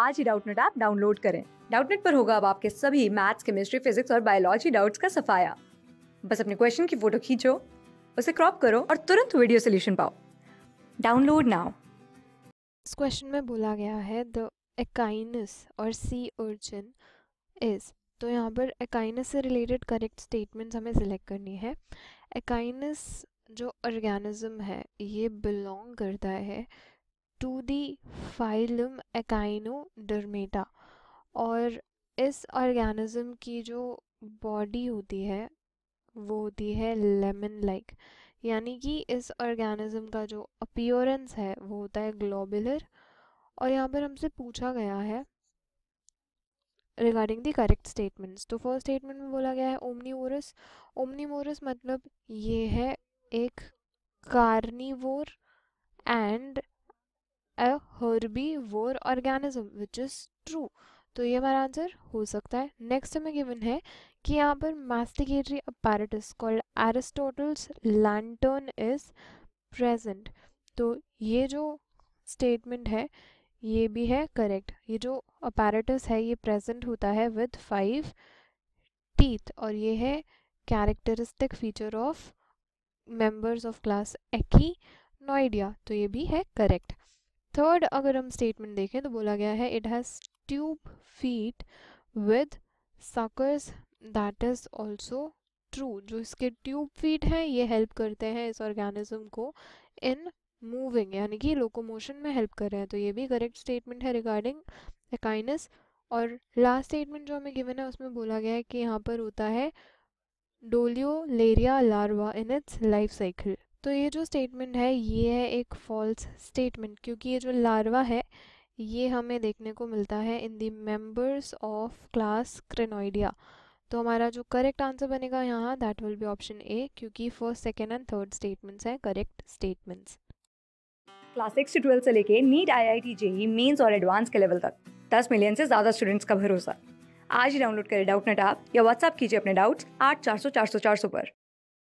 आज ही Doubtnut app download करें डाउटनेट पर होगा अब आपके सभी मैथ्स केमिस्ट्री फिजिक्स और बायोलॉजी डाउट्स का सफाया बस अपने क्वेश्चन की फोटो खींचो उसे क्रॉप करो और तुरंत वीडियो सोल्यूशन पाओ डाउनलोड नाउ इस क्वेश्चन में बोला गया है द एकाइनस और सी ओरिजिन इज तो यहाँ पर एकाइनस से रिलेटेड करेक्ट स्टेटमेंट्स हमें सिलेक्ट करनी है एकाइनस जो ऑर्गेनिज्म है ये बिलोंग करता है टू दी फाइलम एकाइनोडर्मेटा और इस ऑर्गेनिज्म की जो बॉडी होती है वो होती है लेमन लाइक यानी कि इस ऑर्गेनिज्म का जो अपियोरेंस है वो होता है ग्लोबुलर और यहाँ पर हमसे पूछा गया है रिगार्डिंग दी करेक्ट स्टेटमेंट्स तो फर्स्ट स्टेटमेंट में बोला गया है ओमनीवोरस ओमनीवोरस मतलब ये है एक कार्निवोर एंड बी वोर ऑर्गेनिज्म विच इज़ ट्रू तो ये हमारा आंसर हो सकता है नेक्स्ट हमें गिवन है कि यहाँ पर masticatory apparatus called Aristotle's lantern is present तो ये जो स्टेटमेंट है ये भी है करेक्ट ये जो अपैरेटिस है ये प्रेजेंट होता है विद फाइव टीथ और ये है characteristic feature of members of class Echinoidea तो ये भी है करेक्ट थर्ड अगर हम स्टेटमेंट देखें तो बोला गया है it has tube feet with suckers that is also true जो इसके ट्यूब फीट हैं ये हेल्प करते हैं इस ऑर्गेनिज्म को इन मूविंग यानी कि लोकोमोशन में हेल्प कर रहे हैं तो ये भी करेक्ट स्टेटमेंट है रिगार्डिंग एकाइनस और लास्ट स्टेटमेंट जो हमें गिवन है उसमें बोला गया है कि यहाँ पर होता है doliolaria larva in its life cycle तो ये जो स्टेटमेंट है ये है एक फॉल्स स्टेटमेंट क्योंकि ये जो लार्वा है ये हमें देखने को मिलता है in the members of class Crinoidea तो हमारा जो करेक्ट आंसर बनेगा यहाँ that will be option A क्योंकि first second and third statements हैं करेक्ट स्टेटमेंट्स क्लास सिक्स से ट्वेल्थ से लेके NEET I I T JEE Mains और एडवांस के लेवल तक दस मिलियन से ज़्यादा स्टूडेंट्स का भरोसा आज ही डाउनलोड करें डाउट नेट आप या व्हाट्सअप कीजिए अपने डाउट्स आठ चार सौ चार सौ चार सौ पर